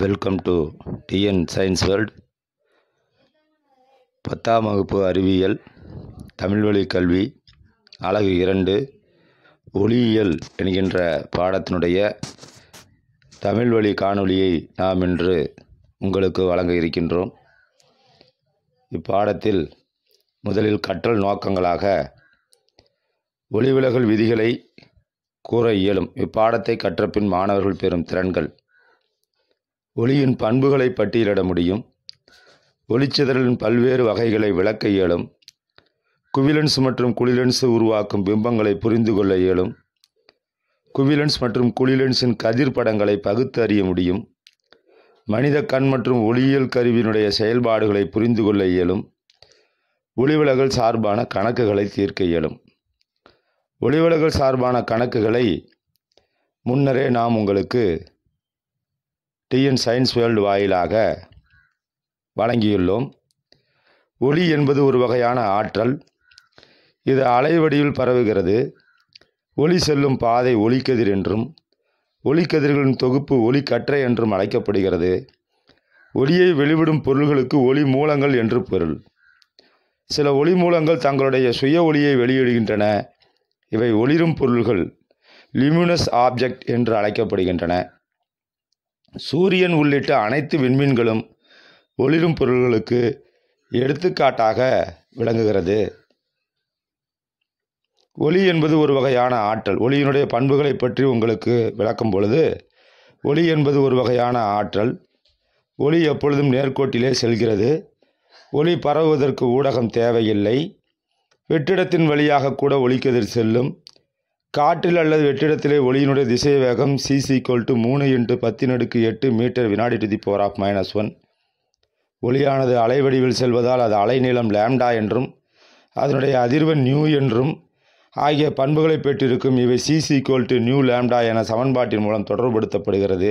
welcome to TN science world பத்தாம் வகுப்பு அறிவியல் தமிழ்வழி கல்வி அழகு இரண்டு ஒளியியல் என்கின்ற பாடத்தினுடைய தமிழ்வழி காணொளியை நாம் இன்று உங்களுக்கு வழங்க இருக்கின்றோம் இப்பாடத்தில் முதலில் கற்றல் நோக்கங்களாக ஒளிவிலகல் விதிகளை கூற இயலும் இப்பாடத்தை கற்றபின் மாணவர்கள் பெறும் திறன்கள் ஒளியின் பண்புகளை பட்டியலிட முடியும் ஒளிச்சிதறலின் பல்வேறு வகைகளை விளக்க இயலும் குவிலன்ஸ் மற்றும் குளிலன்ஸ் உருவாக்கும் பிம்பங்களை புரிந்து கொள்ள இயலும் குவிலன்ஸ் மற்றும் குளிலன்ஸின் கதிர் படங்களை பகுத்து அறிய முடியும் மனித கண் மற்றும் ஒளியியல் கருவியினுடைய செயல்பாடுகளை புரிந்து கொள்ள இயலும் ஒளிவிலகல் சார்பான கணக்குகளை தீர்க்க இயலும் ஒளிவிலகல் சார்பான கணக்குகளை முன்னரே நாம் உங்களுக்கு டிஎன் சயின்ஸ் வேர்ல்டு வாயிலாக வழங்கியுள்ளோம் ஒளி என்பது ஒரு வகையான ஆற்றல் இது அலைவடிவில் பரவுகிறது ஒளி செல்லும் பாதை ஒளிக்கதிர் என்றும் ஒளிக்கதிர்களின் தொகுப்பு ஒளிக்கற்றை என்றும் அழைக்கப்படுகிறது ஒளியை வெளிவிடும் பொருள்களுக்கு ஒளி மூலங்கள் என்று பொருள் சில ஒளி மூலங்கள் தங்களுடைய சுய ஒளியை வெளியிடுகின்றன இவை ஒளிரும் பொருள்கள் லிமினஸ் ஆப்ஜெக்ட் என்று அழைக்கப்படுகின்றன சூரியன் உள்ளிட்ட அனைத்து விண்மீன்களும் ஒளிரும் பொருள்களுக்கு எடுத்துக்காட்டாக விளங்குகிறது ஒளி என்பது ஒரு வகையான ஆற்றல் ஒளியினுடைய பண்புகளை பற்றி உங்களுக்கு விளக்கும் பொழுது ஒளி என்பது ஒரு வகையான ஆற்றல் ஒளி எப்பொழுதும் நேர்கோட்டிலே செல்கிறது ஒளி பரவுவதற்கு ஊடகம் தேவையில்லை வெற்றிடத்தின் வழியாக கூட ஒளிக்கதிர் செல்லும் காற்றில் அல்லது வெற்றிடத்திலே ஒளியினுடைய திசை வேகம் சிசி ஈக்குவல் டு மூணு இன்ட்டு பத்தின் அடுக்கு எட்டு மீட்டர் வினாடி to the power of minus one ஒளியானது அலைவடிவில் செல்வதால் அது அலைநீளம் லேம்டா என்றும் அதனுடைய அதிர்வன் நியூ என்றும் ஆகிய பண்புகளை பெற்றிருக்கும் இவை c c equal to nu lambda என சமன்பாட்டின் மூலம் தொடர்புபடுத்தப்படுகிறது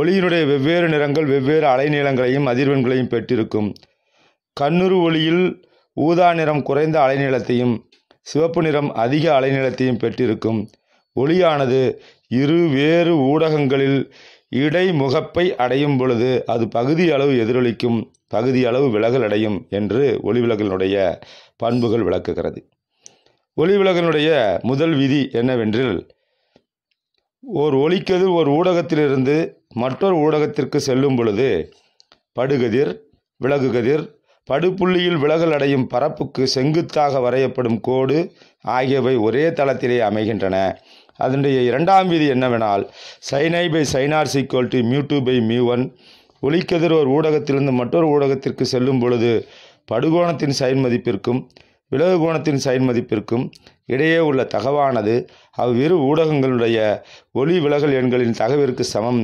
ஒளியினுடைய வெவ்வேறு நிறங்கள் வெவ்வேறு அலைநீளங்களையும் அதிர்வெண்களையும் பெற்றிருக்கும் கண்ணுறு ஒளியில் ஊதா நிறம் குறைந்த அலைநீளத்தையும் சிவப்பு நிறம் அதிக அலைநிலத்தையும் பெற்றிருக்கும் ஒளியானது இரு வேறு ஊடகங்களில் இடைமுகப்பை அடையும் பொழுது அது பகுதி அளவு எதிரொலிக்கும் பகுதியளவு விலகல் அடையும் என்று ஒளிவிலகலினுடைய பண்புகள் விளக்குகிறது ஒளிவிலகலினுடைய முதல் விதி என்னவென்றில் ஓர் ஒளிக்கதிர் ஒரு ஊடகத்திலிருந்து மற்றொரு ஊடகத்திற்கு செல்லும் பொழுது படுகதிர் விலகுகதிர் படுப்புள்ளியில் விலகல் அடையும் பரப்புக்கு செங்குத்தாக வரையப்படும் கோடு ஆகியவை ஒரே தளத்திலே அமைகின்றன அதனுடைய இரண்டாம் விதி என்னவெனால் sine i by sine r is equal to mu two by mu one ஒளிக்கதிர் ஒரு ஊடகத்திலிருந்து மற்றொரு ஊடகத்திற்கு செல்லும் பொழுது படுகோணத்தின் சைன் மதிப்பிற்கும் விலகு கோணத்தின் சைன் மதிப்பிற்கும் இடையே உள்ள தகவானது அவ்விரு ஊடகங்களுடைய ஒளி விலகல் எண்களின் தகவிற்கு சமம்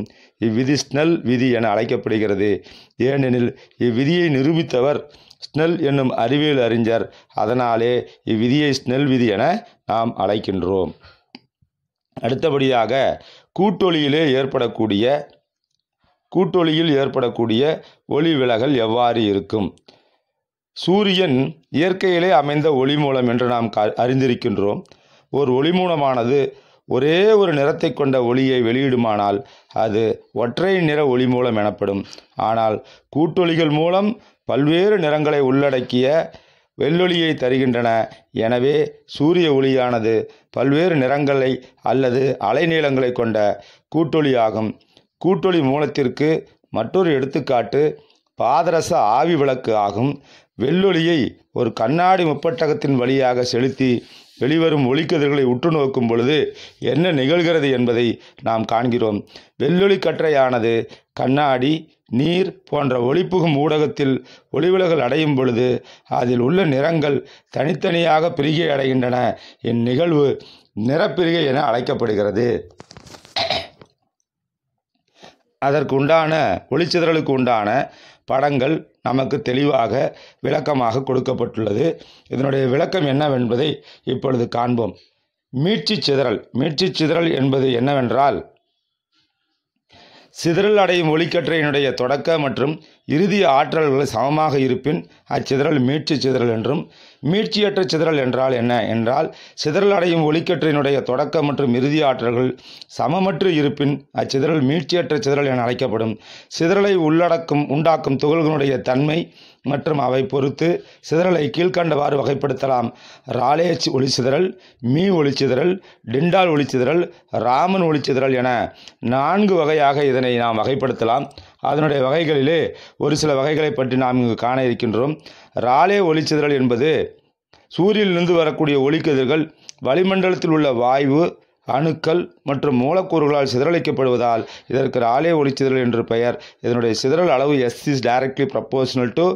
இவ்விதி ஸ்னல் விதி என அழைக்கப்படுகிறது ஏனெனில் இவ்விதியை நிரூபித்தவர் ஸ்னெல் என்னும் அறிவியல் அறிஞர் அதனாலே இவ்விதியை ஸ்னெல் விதி என நாம் அழைக்கின்றோம் அடுத்தபடியாக கூட்டொலியிலே ஏற்படக்கூடிய கூட்டொலியில் ஏற்படக்கூடிய ஒளி விலகல் எவ்வாறு இருக்கும் சூரியன் இயற்கையிலே அமைந்த ஒளி மூலம் என்று நாம் அறிந்திருக்கின்றோம் ஒரு ஒளி மூலமானது ஒரே ஒரு நிறத்தை கொண்ட ஒளியை வெளியிடுமானால் அது ஒற்றை நிற ஒளி மூலம் எனப்படும் ஆனால் கூட்டொலிகள் மூலம் பல்வேறு நிறங்களை உள்ளடக்கிய வெள்ளொளியை தருகின்றன எனவே சூரிய ஒளியானது பல்வேறு நிறங்களை அல்லது அலைநீளங்களை கொண்ட கூட்டொளி ஆகும் கூட்டொளி மூலத்திற்கு மற்றொரு எடுத்துக்காட்டு பாதரச ஆவி விளக்கு ஆகும் வெள்ளொளியை ஒரு கண்ணாடி முப்பட்டகத்தின் வழியாக செலுத்தி வெளிவரும் ஒளிக்கதிர்களை உற்று நோக்கும் பொழுது என்ன நிகழ்கிறது என்பதை நாம் காண்கிறோம் வெள்ளொளி கற்றையானது கண்ணாடி நீர் போன்ற ஒளிப்புகும் ஊடகத்தில் ஒளிவிலகல் அடையும் பொழுது அதில் உள்ள நிறங்கள் தனித்தனியாக பிரிகை அடைகின்றன இந்நிகழ்வு நிறப்பிரிகை என அழைக்கப்படுகிறது அதற்குண்டான ஒளிச்சிதறலுக்கு உண்டான படங்கள் நமக்கு தெளிவாக விளக்கமாக கொடுக்கப்பட்டுள்ளது இதனுடைய விளக்கம் என்னவென்பதை இப்பொழுது காண்போம் மீட்சி சிதறல் மீட்சி சிதறல் என்பது என்னவென்றால் சிதறல் அடையும் ஒளிக்கற்றையினுடைய தொடக்க மற்றும் இறுதி ஆற்றல்கள் சமமாக இருப்பின் அச்சிதறல் மீட்சி சிதறல் என்றும் மீட்சியற்ற சிதறல் என்றால் என்ன என்றால் சிதறல் அடையும் ஒளிக்கற்றையினுடைய தொடக்க மற்றும் இறுதி ஆற்றல்கள் சமமற்று இருப்பின் அச்சிதறல் மீட்சியற்ற சிதறல் என அழைக்கப்படும் சிதறலை உள்ளடக்கும் உண்டாக்கும் துகள்களுடைய தன்மை மற்றும் அவை பொறுத்து சிதறலை கீழ்கண்டவாறு வகைப்படுத்தலாம் ராலேஜ் ஒளிச்சிதறல் மீ ஒளிச்சிதறல் டிண்டால் ஒளிச்சிதறல் ராமன் ஒளிச்சிதறல் என நான்கு வகையாக இதனை நாம் வகைப்படுத்தலாம் அதனுடைய வகைகளிலே ஒரு சில வகைகளை பற்றி நாம் இங்கு காண இருக்கின்றோம் ராலே ஒளிச்சிதறல் என்பது சூரியனிலிருந்து வரக்கூடிய ஒளிக்கதிர்கள் வளிமண்டலத்தில் உள்ள வாயு அணுக்கள் மற்றும் மூலக்கூறுகளால் சிதறளிக்கப்படுவதால் இதற்கு ராலே ஒளிச்சிதறல் என்று பெயர் இதனுடைய சிதறல் அளவு S is directly proportional to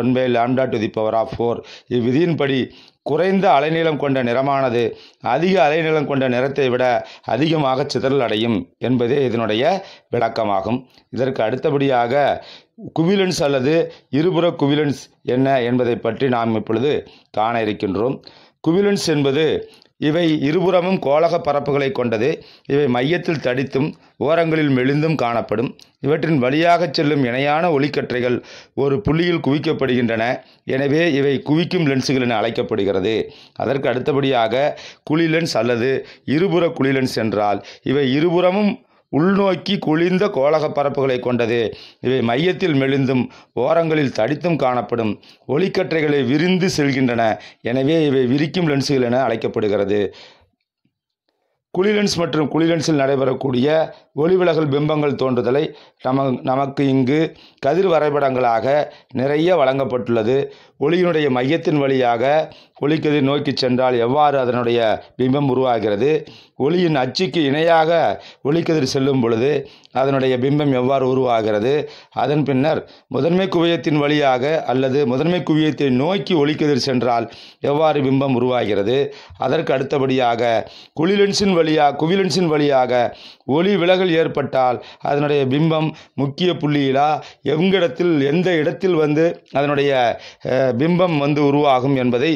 one by lambda to the power of four இவ்விதியின்படி குறைந்த அலைநீளம் கொண்ட நிறமானது அதிக அலைநீளம் கொண்ட நிறத்தை விட அதிகமாக சிதறல் அடையும் என்பதே இதனுடைய விளக்கமாகும் இதற்கு அடுத்தபடியாக குவிலன்ஸ் அல்லது இருபுற குவிலன்ஸ் என்ன என்பதை பற்றி நாம் இப்பொழுது காண இருக்கின்றோம் குவிலன்ஸ் என்பது இவை இருபுறமும் கோலக பரப்புகளை கொண்டது இவை மையத்தில் தடித்தும் ஓரங்களில் மெலிந்தும் காணப்படும் இவற்றின் வழியாக செல்லும் இணையான ஒளிக்கற்றைகள் ஒரு புள்ளியில் குவிக்கப்படுகின்றன எனவே இவை குவிக்கும் லென்ஸுகள் என அழைக்கப்படுகிறது அதற்கு அடுத்தபடியாக குழி லென்ஸ் அல்லது இருபுற குழி லென்ஸ் என்றால் இவை இருபுறமும் உள்நோக்கி குளிர்ந்த கோலக பரப்புகளை கொண்டது இவை மையத்தில் மெழுந்தும் ஓரங்களில் தடித்தும் காணப்படும் ஒளிக்கற்றைகளை விரிந்து செல்கின்றன எனவே இவை விரிக்கும் லென்ஸுகள் என அழைக்கப்படுகிறது குளிலென்ஸ் மற்றும் குளிலென்ஸில் நடைபெறக்கூடிய ஒளிவிலகல் பிம்பங்கள் தோன்றுதலை நம நமக்கு இங்கு கதிர் வரைபடங்களாக நிறைய வழங்கப்பட்டுள்ளது ஒளியினுடைய மையத்தின் வழியாக ஒளிக்கதிர் நோக்கி சென்றால் எவ்வாறு அதனுடைய பிம்பம் உருவாகிறது ஒளியின் அச்சுக்கு இணையாக ஒளிக்கதிர் செல்லும் பொழுது அதனுடைய பிம்பம் எவ்வாறு உருவாகிறது அதன் பின்னர் முதன்மை குவியத்தின் வழியாக அல்லது முதன்மை குவியத்தை நோக்கி ஒளிக்கதிர் சென்றால் எவ்வாறு பிம்பம் உருவாகிறது அதற்கு அடுத்தபடியாக குளிலென்சின் வழியாக குவிலென்ஸின் வழியாக ஒளி விலகல் ஏற்பட்டால் அதனுடைய பிம்பம் முக்கிய புள்ளியிலா எங்கிடத்தில் எந்த இடத்தில் வந்து அதனுடைய பிம்பம் வந்து உருவாகும் என்பதை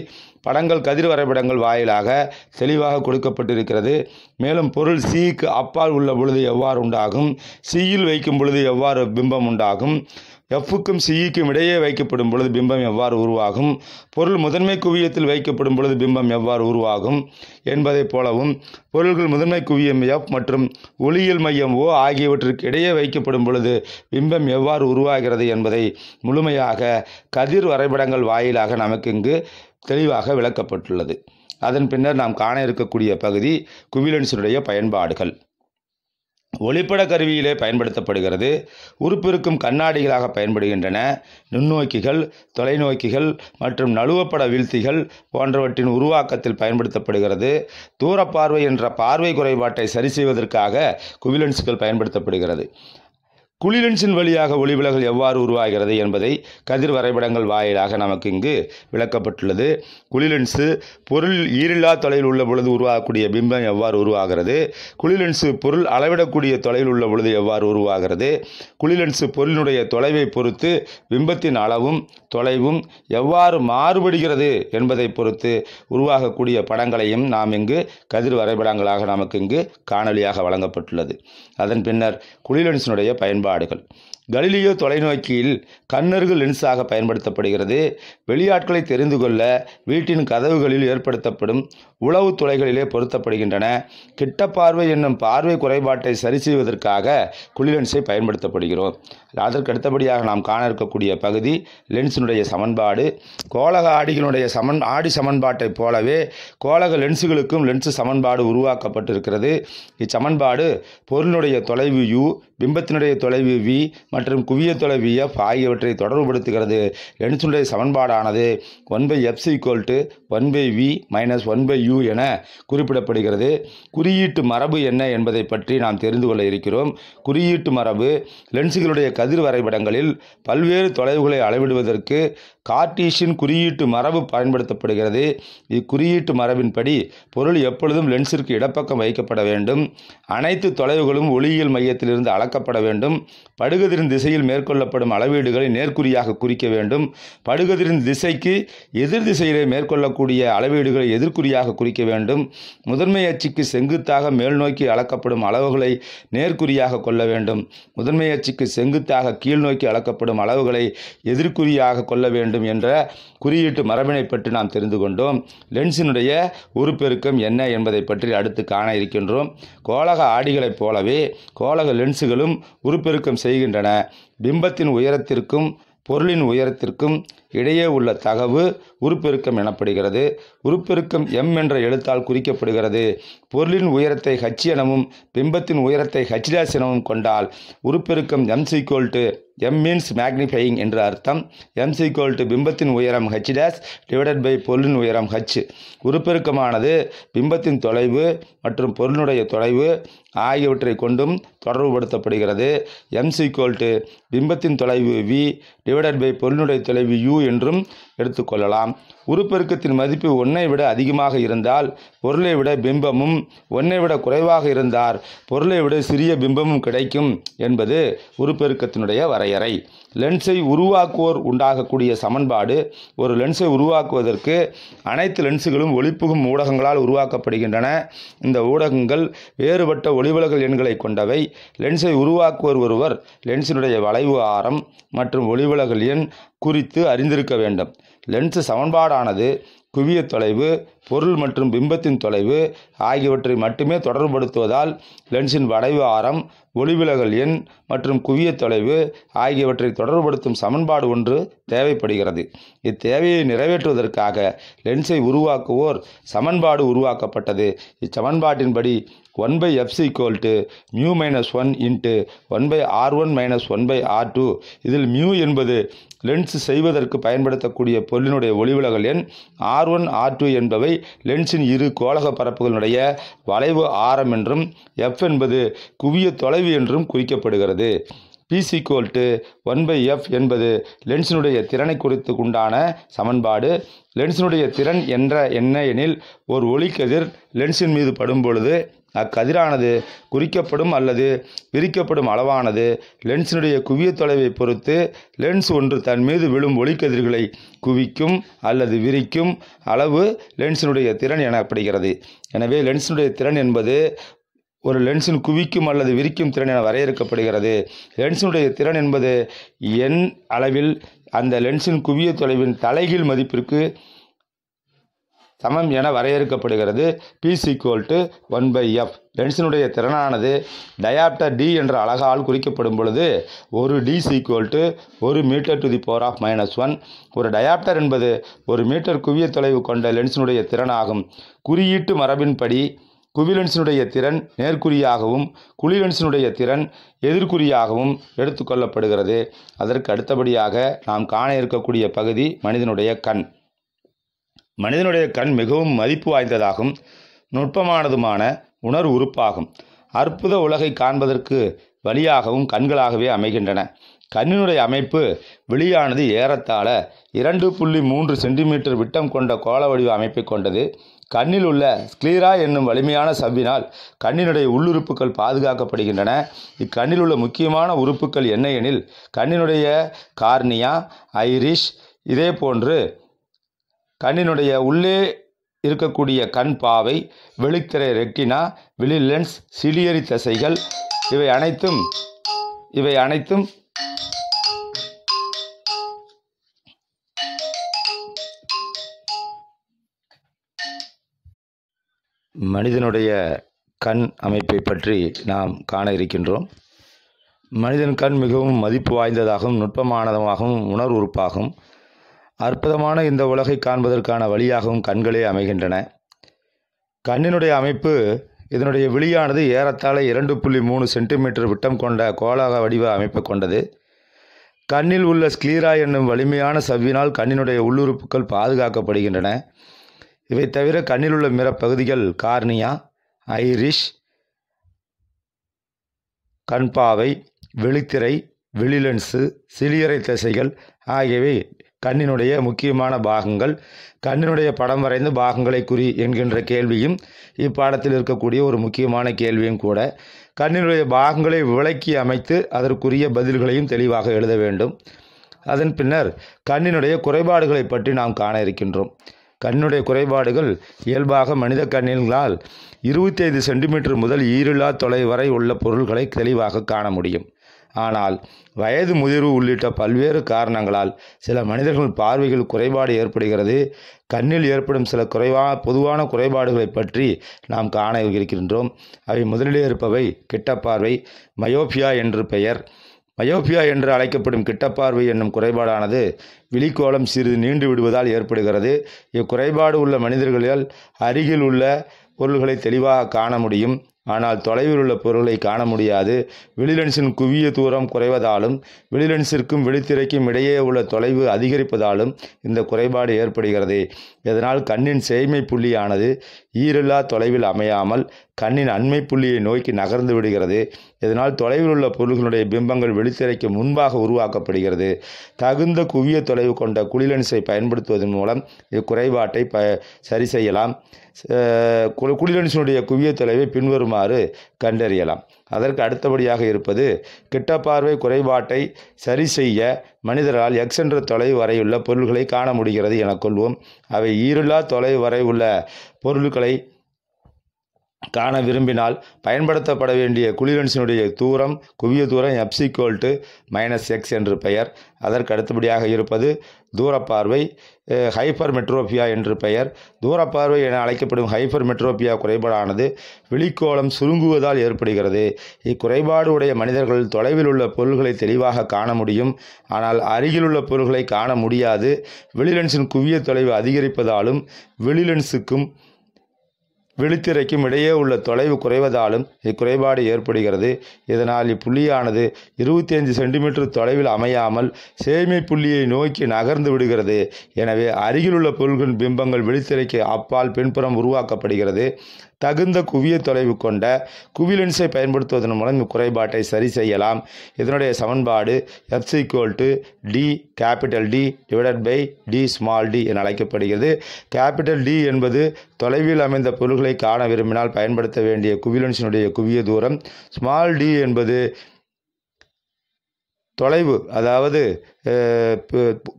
படங்கள் கதிர் வரைபடங்கள் வாயிலாக தெளிவாக கொடுக்கப்பட்டிருக்கிறது மேலும் பொருள் சீக்கு அப்பால் உள்ள பொழுது எவ்வாறு உண்டாகும் சீயில் வைக்கும் பொழுது எவ்வாறு பிம்பம் உண்டாகும் எஃப்புக்கும் சிஇக்கும் இடையே வைக்கப்படும் பொழுது பிம்பம் எவ்வாறு உருவாகும் பொருள் முதன்மை குவியத்தில் வைக்கப்படும் பொழுது பிம்பம் எவ்வாறு உருவாகும் என்பதைப் போலவும் பொருள்கள் முதன்மை குவியம் எஃப் மற்றும் ஒளியியல் மையம் ஓ ஆகியவற்றிற்கு இடையே வைக்கப்படும் பொழுது பிம்பம் எவ்வாறு உருவாகிறது என்பதை முழுமையாக கதிர் வரைபடங்கள் வாயிலாக நமக்கு இங்கு தெளிவாக விளக்கப்பட்டுள்ளது அதன் பின்னர் நாம் காண இருக்கக்கூடிய பகுதி குவிலன்ஸினுடைய பயன்பாடுகள் ஒளிப்பட கருவியிலே பயன்படுத்தப்படுகிறது உறுப்பிருக்கும் கண்ணாடிகளாக பயன்படுகின்றன நுண்ணோக்கிகள் தொலைநோக்கிகள் மற்றும் நழுவப்பட வீழ்த்திகள் போன்றவற்றின் உருவாக்கத்தில் பயன்படுத்தப்படுகிறது தூரப்பார்வை என்ற பார்வை குறைபாட்டை சரி செய்வதற்காக குவிலன்ஸுகள் பயன்படுத்தப்படுகிறது குளிரென்ஸின் வழியாக ஒளிவிலகல் எவ்வாறு உருவாகிறது என்பதை கதிர் வரைபடங்கள் வாயிலாக நமக்கு இங்கு விளக்கப்பட்டுள்ளது குளிரென்ஸு பொருள் ஈரில்லா தொலைவில் உள்ள பொழுது உருவாகக்கூடிய பிம்பம் எவ்வாறு உருவாகிறது குளிரென்ஸு பொருள் அளவிடக்கூடிய தொலைவில் உள்ள பொழுது எவ்வாறு உருவாகிறது குளிரென்ஸு பொருளினுடைய தொலைவை பொறுத்து பிம்பத்தின் அளவும் தொலைவும் எவ்வாறு மாறுபடுகிறது என்பதை பொறுத்து உருவாகக்கூடிய படங்களையும் நாம் இங்கு கதிர் வரைபடங்களாக நமக்கு இங்கு காணொலியாக வழங்கப்பட்டுள்ளது அதன் பின்னர் குளிலென்ஸினுடைய பயன்பாடுகள் கலிலியோ தொலைநோக்கியில் கண்ணர்கள் லென்ஸாக பயன்படுத்தப்படுகிறது வெளியாட்களை தெரிந்து கொள்ள வீட்டின் கதவுகளில் ஏற்படுத்தப்படும் உளவு துளைகளிலே பொருத்தப்படுகின்றன கிட்ட பார்வை என்னும் பார்வை குறைபாட்டை சரி செய்வதற்காக குளிலென்ஸை பயன்படுத்தப்படுகிறோம் அதற்கு அடுத்தபடியாக நாம் காண இருக்கக்கூடிய பகுதி லென்ஸினுடைய சமன்பாடு கோலக ஆடிகளுடைய சமன் ஆடி சமன்பாட்டைப் போலவே கோலக லென்ஸுகளுக்கும் லென்ஸ் சமன்பாடு உருவாக்கப்பட்டிருக்கிறது இச்சமன்பாடு பொருளினுடைய தொலைவு யூ பிம்பத்தினுடைய தொலைவு வி மற்றும் குவிய தொலைவி எஃப் ஆகியவற்றை தொடர்புபடுத்துகிறது எண்சுண்டை சமன்பாடானது one by F equal to one by V minus one by U என குறிப்பிடப்படுகிறது குறியீட்டு மரபு என்ன என்பதை பற்றி நாம் தெரிந்து கொள்ள இருக்கிறோம் குறியீட்டு மரபு லென்ஸுகளுடைய கதிர் வரைபடங்களில் பல்வேறு தொலைவுகளை அளவிடுவதற்கு கார்டீஷியன் குறியீட்டு மரபு பயன்படுத்தப்படுகிறது இக்குறியீட்டு மரபின்படி பொருள் எப்பொழுதும் லென்ஸிற்கு இடப்பக்கம் வைக்கப்பட வேண்டும் அனைத்து தொலைவுகளும் ஒளியியல் மையத்திலிருந்து அளக்கப்பட வேண்டும் படுகதிரின் திசையில் மேற்கொள்ளப்படும் அளவீடுகளை நேர்குறியாக குறிக்க வேண்டும் படுகதிரின் திசைக்கு எதிர் திசையிலே மேற்கொள்ளக்கூடிய அளவீடுகளை எதிர்குறியாக குறிக்க வேண்டும் முதன்மை அச்சுக்கு செங்குத்தாக மேல்நோக்கி அளக்கப்படும் அளவுகளை நேர்குறியாக கொள்ள வேண்டும் முதன்மை அச்சுக்கு செங்குத்தாக கீழ்நோக்கி அளக்கப்படும் அளவுகளை எதிர்குறியாக கொள்ள வேண்டும் வேண்டும் என்ற குறியீட்டு மரபினை பற்றி நாம் தெரிந்து கொண்டோம் லென்ஸினுடைய உருப்பெருக்கம் என்ன என்பதை பற்றி அடுத்து காண இருக்கின்றோம் கோலக ஆடிகளைப் போலவே கோலக லென்ஸுகளும் உருப்பெருக்கம் செய்கின்றன பிம்பத்தின் உயரத்திற்கும் பொருளின் உயரத்திற்கும் இடையே உள்ள தகவு உருப்பெருக்கம் எனப்படுகிறது உருப்பெருக்கம் எம் என்ற எழுத்தால் குறிக்கப்படுகிறது பொருளின் உயரத்தை ஹச் எனவும் பிம்பத்தின் உயரத்தை ஹச்டாஸ் எனவும் கொண்டால் உருப்பெருக்கம் M is equal to M means magnifying என்ற அர்த்தம் எம் சீக்வல் டு பிம்பத்தின் உயரம் ஹச் டேஸ் டிவைடட் பை பொருளின் உயரம் ஹச் உருப்பெருக்கமானது பிம்பத்தின் தொலைவு மற்றும் பொருளுடைய தொலைவு ஆகியவற்றை கொண்டும் தொடர்புபடுத்தப்படுகிறது எம் சீக்வல் டு பிம்பத்தின் தொலைவு வி டிவைடட் பை பொருளுடைய தொலைவு யூ என்றும் எடுத்துக்கொள்ளலாம் உருப்பெருக்கத்தின் மதிப்பு ஒன்றை விட அதிகமாக இருந்தால் பொருளை விட பிம்பமும் ஒன்றை விட குறைவாக இருந்தார் பொருளை விட சிறிய பிம்பமும் கிடைக்கும் என்பது உருப்பெருக்கத்தினுடைய வரையறை லென்ஸை உருவாக்குவோர் உண்டாகக்கூடிய சமன்பாடு ஒரு லென்ஸை உருவாக்குவதற்கு அனைத்து லென்ஸுகளும் ஒளிப்புகும் ஊடகங்களால் உருவாக்கப்படுகின்றன இந்த ஊடகங்கள் வேறுபட்ட ஒளிவிலகல் எண்களை கொண்டவை லென்ஸை உருவாக்குவோர் ஒருவர் லென்ஸினுடைய வளைவு ஆரம் மற்றும் ஒளிவிலகல் எண் குறித்து அறிந்திருக்க வேண்டும் லென்ஸு சமன்பாடானது குவிய தொலைவு பொருள் மற்றும் பிம்பத்தின் தொலைவு ஆகியவற்றை மட்டுமே தொடர்புபடுத்துவதால் லென்ஸின் வளைவு ஆரம் ஒளிவிலகல் எண் மற்றும் குவிய தொலைவு ஆகியவற்றை தொடர்புபடுத்தும் சமன்பாடு ஒன்று தேவைப்படுகிறது இத்தேவையை நிறைவேற்றுவதற்காக லென்ஸை உருவாக்குவோர் சமன்பாடு உருவாக்கப்பட்டது இச்சமன்பாட்டின்படி one by F is equal to mu minus one into one by R one minus one by R two இதில் மியூ என்பது லென்ஸ் செய்வதற்கு பயன்படுத்தக்கூடிய பொருளினுடைய ஒளிவிலகல் எண் ஆர் ஒன் ஆர் டூ என்பவை லென்ஸின் இரு கோலக பரப்புகளுடைய வளைவு ஆரம் என்றும் எஃப் என்பது குவிய தொலைவு என்றும் குறிக்கப்படுகிறது P is equal to one by F என்பது லென்ஸினுடைய திறனை குறித்து உண்டான சமன்பாடு லென்ஸினுடைய திறன் என்ற என்ன எனில் ஒரு ஒளிக்கதிர் லென்ஸின் மீது படும் பொழுது அக்கதிரானது குறிக்கப்படும் அல்லது விரிக்கப்படும் அளவானது லென்ஸினுடைய குவிய தொலைவை பொறுத்து லென்ஸ் ஒன்று தன் மீது விழும் ஒளிக்கதிர்களை குவிக்கும் அல்லது விரிக்கும் அளவு லென்ஸினுடைய திறன் எனப்படுகிறது எனவே லென்ஸினுடைய திறன் என்பது ஒரு லென்ஸின் குவிக்கும் அல்லது விரிக்கும் திறன் என வரையறுக்கப்படுகிறது லென்ஸினுடைய திறன் என்பது எண் அளவில் அந்த லென்ஸின் குவிய தொலைவின் தலைகீழ் மதிப்பிற்கு சமம் என வரையறுக்கப்படுகிறது P is equal to one by F லென்ஸினுடைய திறனானது டயாப்டர் டி என்ற அழகால் குறிக்கப்படும் பொழுது ஒரு டி சீக்குவல் டு ஒரு metre to the power of minus one ஒரு டயாப்டர் என்பது ஒரு மீட்டர் குவிய தொலைவு கொண்ட லென்ஸினுடைய திறனாகும் குறியீட்டு மரபின்படி குவிலென்ஸினுடைய திறன் நேர்குறியாகவும் குழிலென்ஸினுடைய திறன் எதிர்குறியாகவும் எடுத்துக்கொள்ளப்படுகிறது அதற்கு அடுத்தபடியாக நாம் காண இருக்கக்கூடிய பகுதி மனிதனுடைய கண் மனிதனுடைய கண் மிகவும் மதிப்பு வாய்ந்ததாகும் நுட்பமானதுமான உணர் உறுப்பாகும் அற்புத உலகை காண்பதற்கு வழியாகவும் கண்களாகவே அமைகின்றன கண்ணினுடைய அமைப்பு வெளியானது ஏறத்தாழ இரண்டு புள்ளி மூன்று சென்டிமீட்டர் விட்டம் கொண்ட கோள வடிவ அமைப்பை கொண்டது கண்ணில் உள்ள ஸ்க்ளீரா என்னும் வலிமையான சவ்வினால் கண்ணினுடைய உள்ளுறுப்புகள் பாதுகாக்கப்படுகின்றன இக்கண்ணில் உள்ள முக்கியமான உறுப்புகள் என்ன எனில் கண்ணினுடைய கார்னியா ஐரிஷ் இதே போன்று கண்ணினுடைய உள்ளே இருக்கக்கூடிய கண் பாவை வெளித்திரை ரெட்டினா விழி லென்ஸ் சிலியரி தசைகள் இவை அனைத்தும் இவை அனைத்தும் மனிதனுடைய கண் அமைப்பை பற்றி நாம் காண இருக்கின்றோம் மனிதன் கண் மிகவும் மதிப்பு வாய்ந்ததாகவும் நுட்பமானதாகவும் உணர்வு உறுப்பாகும் அற்புதமான இந்த உலகை காண்பதற்கான வழியாகவும் கண்களே அமைகின்றன கண்ணினுடைய அமைப்பு இதனுடைய விழியானது ஏறத்தாழ இரண்டு புள்ளி மூணு சென்டிமீட்டர் விட்டம் கொண்ட கோலாக வடிவ அமைப்பு கொண்டது கண்ணில் உள்ள ஸ்க்ளீரா என்னும் வலிமையான சவ்வினால் கண்ணினுடைய உள்ளுறுப்புகள் பாதுகாக்கப்படுகின்றன இவை தவிர கண்ணில் உள்ள மிற பகுதிகள் கார்னியா ஐரிஷ் கண்பாவை வெளித்திரை வெளிலென்ஸு சிலியரை தசைகள் ஆகியவை கண்ணினுடைய முக்கியமான பாகங்கள் கண்ணினுடைய படம் வரைந்து பாகங்களை குறி என்கின்ற கேள்வியும் இப்பாடத்தில் இருக்கக்கூடிய ஒரு முக்கியமான கேள்வியும் கூட கண்ணினுடைய பாகங்களை விளக்கி அமைத்து அதற்குரிய பதில்களையும் தெளிவாக எழுத வேண்டும் அதன் பின்னர் கண்ணினுடைய குறைபாடுகளை பற்றி நாம் காண இருக்கின்றோம் கண்ணுடைய குறைபாடுகள் இயல்பாக மனித கண்ணினால் இருபத்தி ஐந்து சென்டிமீட்டர் முதல் ஈரில்லா தொலை வரை உள்ள பொருள்களை தெளிவாக காண முடியும் ஆனால் வயது முதிர்வு உள்ளிட்ட பல்வேறு காரணங்களால் சில மனிதர்கள் பார்வைகள் குறைபாடு ஏற்படுகிறது கண்ணில் ஏற்படும் சில குறைவா பொதுவான குறைபாடுகளை பற்றி நாம் காண இருக்கின்றோம் அவை முதலிலே இருப்பவை கிட்டப்பார்வை மயோபியா என்று பெயர் மயோபியா என்று அழைக்கப்படும் கிட்டப்பார்வை என்னும் குறைபாடானது விழிக்கோளம் சிறிது நீண்டு விடுவதால் ஏற்படுகிறது இக்குறைபாடு உள்ள மனிதர்களால் அருகில் உள்ள பொருள்களை தெளிவாக காண முடியும் ஆனால் தொலைவில் உள்ள பொருளை காண முடியாது விழிலென்சின் குவிய தூரம் குறைவதாலும் விழிலென்சிற்கும் வெளித்திரைக்கும் இடையே உள்ள தொலைவு அதிகரிப்பதாலும் இந்த குறைபாடு ஏற்படுகிறது இதனால் கண்ணின் சேய்மை புள்ளியானது ஈரில்லா தொலைவில் அமையாமல் கண்ணின் அண்மை புள்ளியை நோக்கி நகர்ந்து விடுகிறது இதனால் தொலைவில் உள்ள பொருள்களுடைய பிம்பங்கள் வெளித்திரைக்கு முன்பாக உருவாக்கப்படுகிறது தகுந்த குவிய தொலைவு கொண்ட குளிலென்ஸை பயன்படுத்துவதன் மூலம் இக்குறைபாட்டை ப சரி செய்யலாம் குளிலென்ஸினுடைய குவிய தொலைவை பின்வருமாறு கண்டறியலாம் அதற்கு அடுத்தபடியாக இருப்பது கிட்டப்பார்வை குறைபாட்டை சரி செய்ய மனிதரால் எக்ஸ் என்ற தொலை வரையுள்ள பொருள்களை காண முடிகிறது என கொள்வோம் அவை ஈருள்ளா தொலை வரை உள்ள பொருள்களை காண விரும்பினால் பயன்படுத்தப்பட வேண்டிய குளிரன்ஸினுடைய தூரம் குவிய தூரம் எப்சிக்வல் மைனஸ் எக்ஸ் என்று பெயர் அதற்கு அடுத்தபடியாக இருப்பது தூரப்பார்வை ஹைப்பர் மெட்ரோபியா என்று பெயர் தூரப்பார்வை என அழைக்கப்படும் ஹைப்பர் மெட்ரோபியா குறைபாடானது விழிக்கோளம் சுருங்குவதால் ஏற்படுகிறது இக்குறைபாடு உடைய மனிதர்கள் தொலைவில் உள்ள பொருள்களை தெளிவாக காண முடியும் ஆனால் அருகில் உள்ள பொருள்களை காண முடியாது விழிலென்சின் குவிய தொலைவு அதிகரிப்பதாலும் விழிலென்ஸுக்கும் விழித்திரைக்கும் இடையே உள்ள தொலைவு குறைவதாலும் இக்குறைபாடு ஏற்படுகிறது இதனால் இப்புள்ளியானது இருபத்தி ஐந்து சென்டிமீட்டர் தொலைவில் அமையாமல் சேமை புள்ளியை நோக்கி நகர்ந்து விடுகிறது எனவே அருகிலுள்ள பொருள்களின் பிம்பங்கள் விழித்திரைக்கு அப்பால் பின்புறம் உருவாக்கப்படுகிறது தகுந்த குவிய தொலைவு கொண்ட குவிலென்ஸை பயன்படுத்துவதன் மூலம் இக்குறைபாட்டை சரி செய்யலாம் இதனுடைய சமன்பாடு F is equal to D capital D divided by D small D என அழைக்கப்படுகிறது கேபிட்டல் டி என்பது தொலைவில் அமைந்த பொருள்களை காண விரும்பினால் பயன்படுத்த வேண்டிய குவிலென்ஸினுடைய குவிய தூரம் ஸ்மால் டி என்பது தொலைவு அதாவது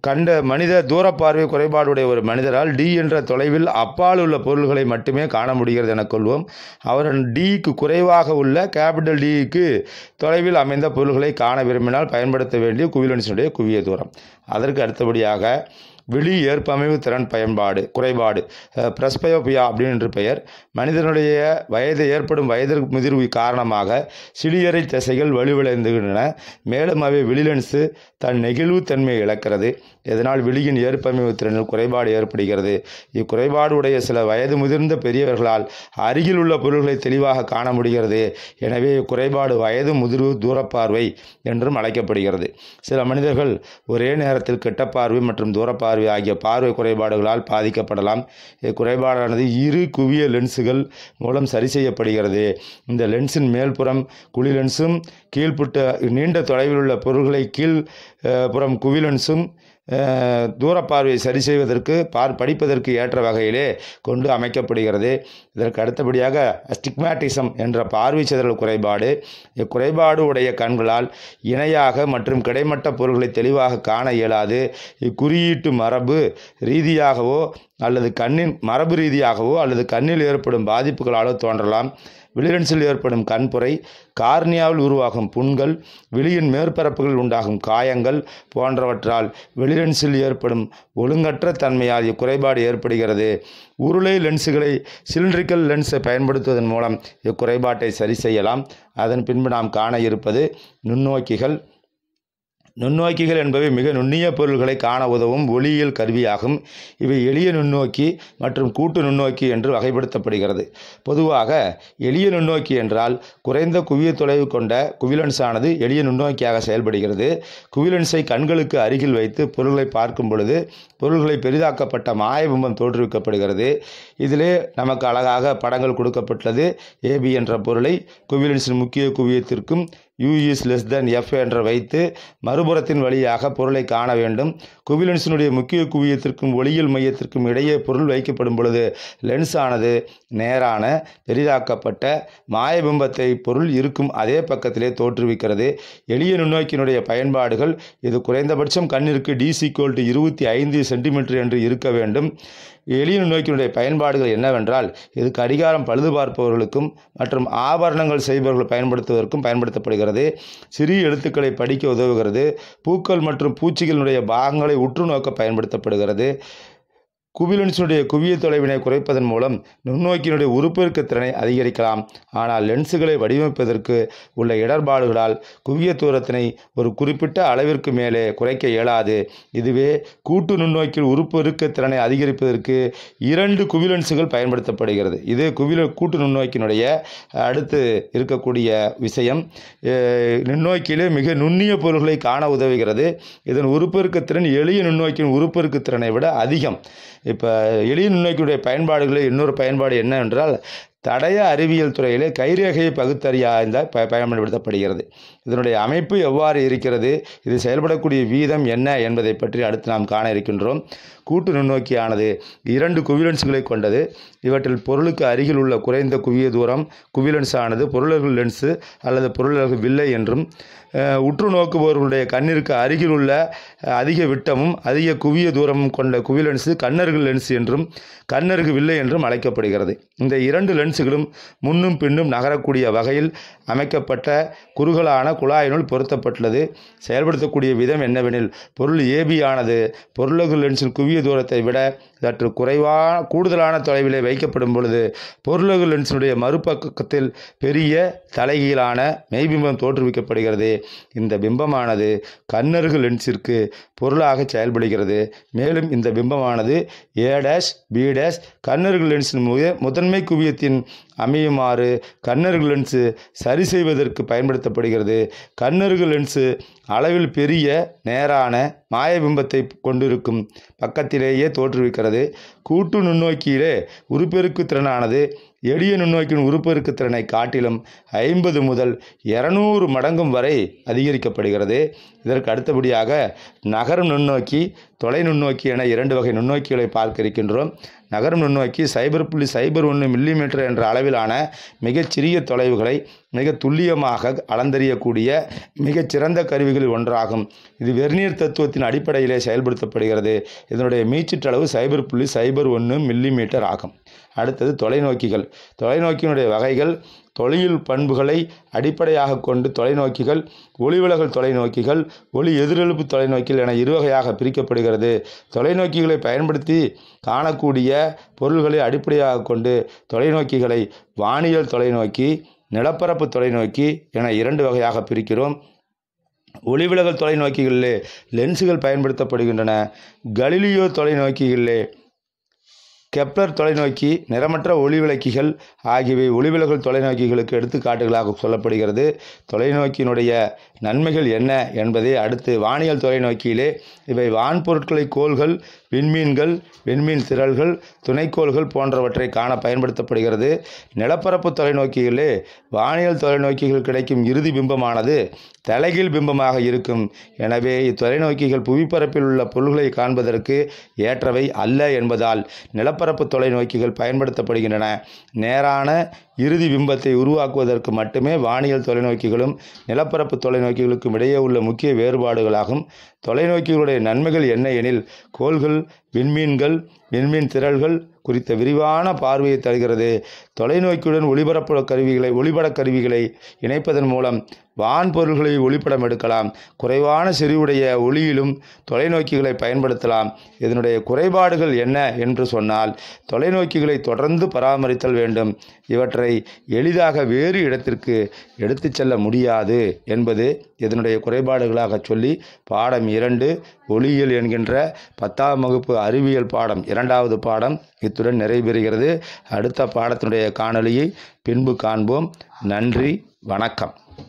கண்ட மனித தூரப்பார்வை குறைபாடுடைய ஒரு மனிதரால் டி என்ற தொலைவில் அப்பால் உள்ள பொருள்களை மட்டுமே காண முடிகிறது என கொள்வோம் அவர் டிக்கு குறைவாக உள்ள கேபிட்டல் டிக்கு தொலைவில் அமைந்த பொருள்களை காண விரும்பினால் பயன்படுத்த வேண்டிய குவிலன்ஸினுடைய குவிய தூரம் அதற்கு அடுத்தபடியாக விழி ஏற்பமைவு திறன் பயன்பாடு குறைபாடு பிரஸ்பயோபியா அப்படின்ற பெயர் மனிதனுடைய வயது ஏற்படும் வயது முதிர்வு காரணமாக சிலியரை திசைகள் வலுவிழந்துகின்றன மேலும் அவை விழிலென்ஸு தன் நெகிழ்வு தன்மையை இழக்கிறது இதனால் விழியின் ஏற்பமைவு திறனில் குறைபாடு ஏற்படுகிறது இக்குறைபாடு உடைய சில வயது முதிர்ந்த பெரியவர்களால் அருகில் உள்ள பொருள்களை தெளிவாக காண முடிகிறது எனவே இக்குறைபாடு வயது முதிர்வு தூரப்பார்வை என்றும் அழைக்கப்படுகிறது சில மனிதர்கள் ஒரே நேரத்தில் கெட்ட பார்வை மற்றும் தூரப்பார்வை பார்வை ஆகிய பார்வை குறைபாடுகளால் பாதிக்கப்படலாம் குறைபாடானது இரு குவிய லென்ஸுகள் மூலம் சரி செய்யப்படுகிறது இந்த லென்ஸின் மேல்புறம் குழி லென்ஸும் கீழ்ப்புட்ட நீண்ட தொலைவில் உள்ள பொருள்களை கீழ் புறம் குவி லென்ஸும் தூரப்பார்வையை சரி செய்வதற்கு பார் படிப்பதற்கு ஏற்ற வகையிலே கொண்டு அமைக்கப்படுகிறது இதற்கு அடுத்தபடியாக ஸ்டிக்மேட்டிசம் என்ற பார்வை சிதறல் குறைபாடு இக்குறைபாடு உடைய கண்களால் இணையாக மற்றும் கிடைமட்ட பொருள்களை தெளிவாக காண இயலாது இக்குறியீட்டு மரபு ரீதியாகவோ அல்லது கண்ணின் மரபு ரீதியாகவோ அல்லது கண்ணில் ஏற்படும் பாதிப்புகளாலோ தோன்றலாம் விழிலென்சில் ஏற்படும் கண்புரை கார்னியாவில் உருவாகும் புண்கள் விழியின் மேற்பரப்புகளில் உண்டாகும் காயங்கள் போன்றவற்றால் வெளிலென்சில் ஏற்படும் ஒழுங்கற்ற ஆகிய குறைபாடு ஏற்படுகிறது உருளை லென்ஸுகளை சிலிண்ட்ரிக்கல் லென்ஸை பயன்படுத்துவதன் மூலம் இக்குறைபாட்டை சரி செய்யலாம் அதன் பின்பு நாம் காண இருப்பது நுண்ணோக்கிகள் நுண்ணோக்கிகள் என்பவை மிக நுண்ணிய பொருள்களை காண உதவும் ஒளியியல் கருவியாகும் இவை எளிய நுண்ணோக்கி மற்றும் கூட்டு நுண்ணோக்கி என்று வகைப்படுத்தப்படுகிறது பொதுவாக எளிய நுண்ணோக்கி என்றால் குறைந்த குவிய தொலைவு கொண்ட குவிலன்ஸானது எளிய நுண்ணோக்கியாக செயல்படுகிறது குவிலன்ஸை கண்களுக்கு அருகில் வைத்து பொருள்களை பார்க்கும் பொழுது பொருள்களை பெரிதாக்கப்பட்ட மாயபிம்பம் தோற்றுவிக்கப்படுகிறது இதிலே நமக்கு அழகாக படங்கள் கொடுக்கப்பட்டுள்ளது ஏபி என்ற பொருளை குவிலன்ஸின் முக்கிய குவியத்திற்கும் யூஇஸ் லெஸ் தென் எஃப் என்ற வைத்து மறுபுறத்தின் வழியாக பொருளை காண வேண்டும் குவிலென்ஸினுடைய முக்கிய குவியத்திற்கும் ஒளியியல் மையத்திற்கும் இடையே பொருள் வைக்கப்படும் பொழுது லென்ஸ் ஆனது நேரான பெரிதாக்கப்பட்ட மாயபிம்பத்தை பொருள் இருக்கும் அதே பக்கத்திலே தோற்றுவிக்கிறது எளிய நுண்ணோக்கினுடைய பயன்பாடுகள் இது குறைந்தபட்சம் கண்ணிற்கு டிசி கோல்டு இருபத்தி ஐந்து சென்டிமீட்டர் என்று இருக்க வேண்டும் எளிய நுண்ணோக்கினுடைய பயன்பாடுகள் என்னவென்றால் இது கடிகாரம் பழுது பார்ப்பவர்களுக்கும் மற்றும் ஆபரணங்கள் செய்பவர்கள் பயன்படுத்துவதற்கும் பயன்படுத்தப்படுகிறது சிறிய எழுத்துக்களை படிக்க உதவுகிறது பூக்கள் மற்றும் பூச்சிகளினுடைய பாகங்களை உற்று நோக்க பயன்படுத்தப்படுகிறது குவிலென்ஸினுடைய குவிய தொலைவினை குறைப்பதன் மூலம் நுண்ணோக்கினுடைய உருப்பெருக்க திறனை அதிகரிக்கலாம் ஆனால் லென்ஸுகளை வடிவமைப்பதற்கு உள்ள இடர்பாடுகளால் குவிய தூரத்தினை ஒரு குறிப்பிட்ட அளவிற்கு மேலே குறைக்க இயலாது இதுவே கூட்டு நுண்ணோக்கில் உறுப்பெருக்க திறனை அதிகரிப்பதற்கு இரண்டு குவிலென்ஸுகள் பயன்படுத்தப்படுகிறது இது குவில கூட்டு நுண்ணோக்கினுடைய அடுத்து இருக்கக்கூடிய விஷயம் நுண்ணோக்கியிலே மிக நுண்ணிய பொருள்களை காண உதவுகிறது இதன் உருப்பெருக்க திறன் எளிய நுண்ணோக்கின் உருப்பெருக்க திறனை விட அதிகம் இப்போ எளிய நுண்ணோக்கியுடைய பயன்பாடுகளில் இன்னொரு பயன்பாடு என்ன என்றால் தடய அறிவியல் துறையிலே கைரேகையை பகுத்தறியாய்ந்த ப பயன்படுத்தப்படுகிறது இதனுடைய அமைப்பு எவ்வாறு இருக்கிறது இது செயல்படக்கூடிய வீதம் என்ன என்பதை பற்றி அடுத்து நாம் காண இருக்கின்றோம் கூட்டு நுண்ணோக்கியானது இரண்டு குவிலன்ஸுகளை கொண்டது இவற்றில் பொருளுக்கு அருகில் உள்ள குறைந்த குவிய தூரம் குவிலன்ஸானது ஆனது பொருளர்கள் லென்ஸு அல்லது பொருளர்கள் வில்லை என்றும் உற்று நோக்குபவர்களுடைய கண்ணிற்கு அருகில் உள்ள அதிக விட்டமும் அதிக குவிய தூரமும் கொண்ட குவி லென்ஸு கண்ணருகு லென்ஸ் என்றும் கண்ணருகு வில்லை என்றும் அழைக்கப்படுகிறது இந்த இரண்டு லென்ஸுகளும் முன்னும் பின்னும் நகரக்கூடிய வகையில் அமைக்கப்பட்ட குறுகலான குழாயினுள் பொருத்தப்பட்டுள்ளது செயல்படுத்தக்கூடிய விதம் என்னவெனில் பொருள் ஏபியானது பொருளகு லென்ஸின் குவிய தூரத்தை விட சற்று குறைவான கூடுதலான தொலைவிலே வைக்கப்படும் பொழுது பொருளகு லென்ஸினுடைய மறுபக்கத்தில் பெரிய தலைகீழான மெய்பிம்பம் தோற்றுவிக்கப்படுகிறது இந்த பிம்பமானது கண்ணருகு லென்ஸிற்கு பொருளாக செயல்படுகிறது மேலும் இந்த பிம்பமானது ஏ டேஷ் பி டேஷ் கண்ணருகு லென்ஸின் முதன்மை குவியத்தின் அமையுமாறு கண்ணருகு லென்ஸு சரி சரி செய்வதற்கு பயன்படுத்தப்படுகிறது கண்ணருகு லென்ஸு அளவில் பெரிய நேரான மாயபிம்பத்தை கொண்டிருக்கும் பக்கத்திலேயே தோற்றுவிக்கிறது கூட்டு நுண்ணோக்கியிலே உருப்பெருக்கு திறனானது எளிய நுண்ணோக்கின் உறுப்பெருக்கு திறனை காட்டிலும் ஐம்பது முதல் இரநூறு மடங்கும் வரை அதிகரிக்கப்படுகிறது இதற்கு அடுத்தபடியாக நகரும் நுண்ணோக்கி தொலை நுண்ணோக்கி என இரண்டு வகை நுண்ணோக்கிகளை பார்க்க இருக்கின்றோம் நகரும் நுண்ணோக்கி சைபர் புள்ளி சைபர் ஒன்று மில்லிமீட்டர் என்ற அளவிலான மிகச்சிறிய தொலைவுகளை மிக துல்லியமாக அளந்தறியக்கூடிய மிகச்சிறந்த கருவிகளில் ஒன்றாகும் இது வெர்னியர் தத்துவத்தின் அடிப்படையிலே செயல்படுத்தப்படுகிறது இதனுடைய மீச்சிற்றளவு சைபர் புள்ளி சைபர் ஒன்று மில்லிமீட்டர் ஆகும் அடுத்தது தொலைநோக்கிகள் தொலைநோக்கியினுடைய வகைகள் தொழில் பண்புகளை அடிப்படையாக கொண்டு தொலைநோக்கிகள் ஒளிவிலகல் தொலைநோக்கிகள் ஒளி எதிரெழுப்பு தொலைநோக்கிகள் என இருவகையாக பிரிக்கப்படுகிறது தொலைநோக்கிகளை பயன்படுத்தி காணக்கூடிய பொருள்களை அடிப்படையாக கொண்டு தொலைநோக்கிகளை வானியல் தொலைநோக்கி நிலப்பரப்பு தொலைநோக்கி என இரண்டு வகையாக பிரிக்கிறோம் ஒளிவிலகல் தொலைநோக்கிகளிலே லென்ஸுகள் பயன்படுத்தப்படுகின்றன கலிலியோ தொலைநோக்கிகளிலே கெப்ளர் தொலைநோக்கி நிறமற்ற ஒளிவிளக்கிகள் ஆகியவை ஒளிவிலகல் தொலைநோக்கிகளுக்கு எடுத்துக்காட்டுகளாக சொல்லப்படுகிறது தொலைநோக்கியினுடைய நன்மைகள் என்ன என்பதை அடுத்து வானியல் தொலைநோக்கியிலே இவை வான்பொருட்களை கோள்கள் விண்மீன்கள் விண்மீன் திரள்கள் துணைக்கோள்கள் போன்றவற்றை காண பயன்படுத்தப்படுகிறது நிலப்பரப்பு தொலைநோக்கிகளே வானியல் தொலைநோக்கிகள் கிடைக்கும் இறுதி பிம்பமானது தலைகீழ் பிம்பமாக இருக்கும் எனவே இத்தொலைநோக்கிகள் புவிப்பரப்பில் உள்ள பொருள்களை காண்பதற்கு ஏற்றவை அல்ல என்பதால் நிலப்ப நிலப்பரப்பு தொலைநோக்கிகள் பயன்படுத்தப்படுகின்றன நேரான இறுதி பிம்பத்தை உருவாக்குவதற்கு மட்டுமே வானியல் தொலைநோக்கிகளும் நிலப்பரப்பு தொலைநோக்கிகளுக்கும் இடையே உள்ள முக்கிய வேறுபாடுகளாகும் தொலைநோக்கிகளுடைய நன்மைகள் என்ன எனில் கோள்கள் விண்மீன்கள் விண்மீன் திரள்கள் குறித்த விரிவான பார்வையை தருகிறது தொலைநோக்கியுடன் ஒளிபரப்பு கருவிகளை ஒளிபட கருவிகளை இணைப்பதன் மூலம் வான்பொருள்களை ஒளிப்படம் எடுக்கலாம் குறைவான செறிவுடைய ஒளியிலும் தொலைநோக்கிகளை பயன்படுத்தலாம் இதனுடைய குறைபாடுகள் என்ன என்று சொன்னால் தொலைநோக்கிகளை தொடர்ந்து பராமரித்தல் வேண்டும் இவற்றை அவர்களை எளிதாக வேறு இடத்திற்கு எடுத்து செல்ல முடியாது என்பது இதனுடைய குறைபாடுகளாக சொல்லி பாடம் இரண்டு ஒளியியல் என்கின்ற பத்தாம் வகுப்பு அறிவியல் பாடம் இரண்டாவது பாடம் இத்துடன் நிறைவேறுகிறது அடுத்த பாடத்தினுடைய காணொலியை பின்பு காண்போம் நன்றி வணக்கம்